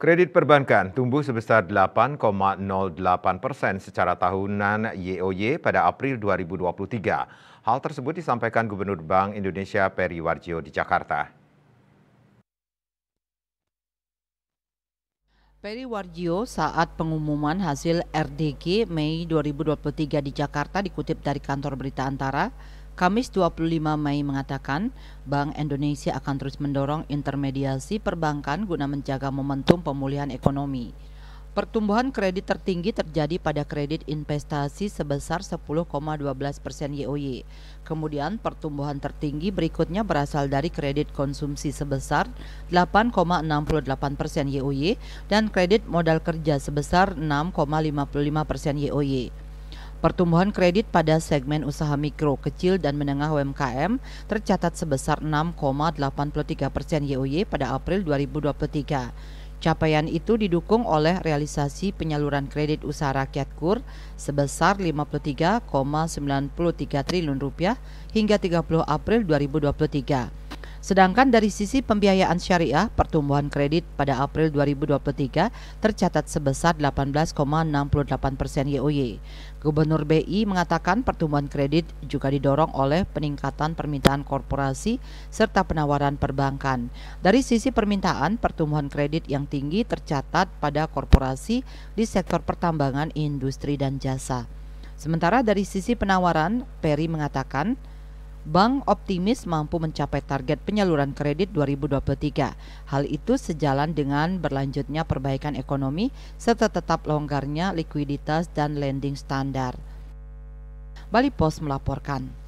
Kredit perbankan tumbuh sebesar 8,08 persen secara tahunan YOY pada April 2023. Hal tersebut disampaikan Gubernur Bank Indonesia Peri Warjio di Jakarta. Peri Warjio saat pengumuman hasil RDG Mei 2023 di Jakarta dikutip dari kantor berita Antara, Kamis 25 Mei mengatakan Bank Indonesia akan terus mendorong intermediasi perbankan guna menjaga momentum pemulihan ekonomi. Pertumbuhan kredit tertinggi terjadi pada kredit investasi sebesar 10,12 persen YOY. Kemudian pertumbuhan tertinggi berikutnya berasal dari kredit konsumsi sebesar 8,68 persen YOY dan kredit modal kerja sebesar 6,55 persen YOY. Pertumbuhan kredit pada segmen usaha mikro, kecil, dan menengah UMKM tercatat sebesar 6,83 persen YOY pada April 2023. Capaian itu didukung oleh realisasi penyaluran kredit usaha rakyat KUR sebesar 53,93 triliun rupiah hingga 30 April 2023. Sedangkan dari sisi pembiayaan syariah, pertumbuhan kredit pada April 2023 tercatat sebesar 18,68 persen YOY. Gubernur BI mengatakan pertumbuhan kredit juga didorong oleh peningkatan permintaan korporasi serta penawaran perbankan. Dari sisi permintaan, pertumbuhan kredit yang tinggi tercatat pada korporasi di sektor pertambangan, industri, dan jasa. Sementara dari sisi penawaran, Perry mengatakan Bank optimis mampu mencapai target penyaluran kredit 2023. Hal itu sejalan dengan berlanjutnya perbaikan ekonomi serta tetap longgarnya likuiditas dan lending standar. Bali Post melaporkan.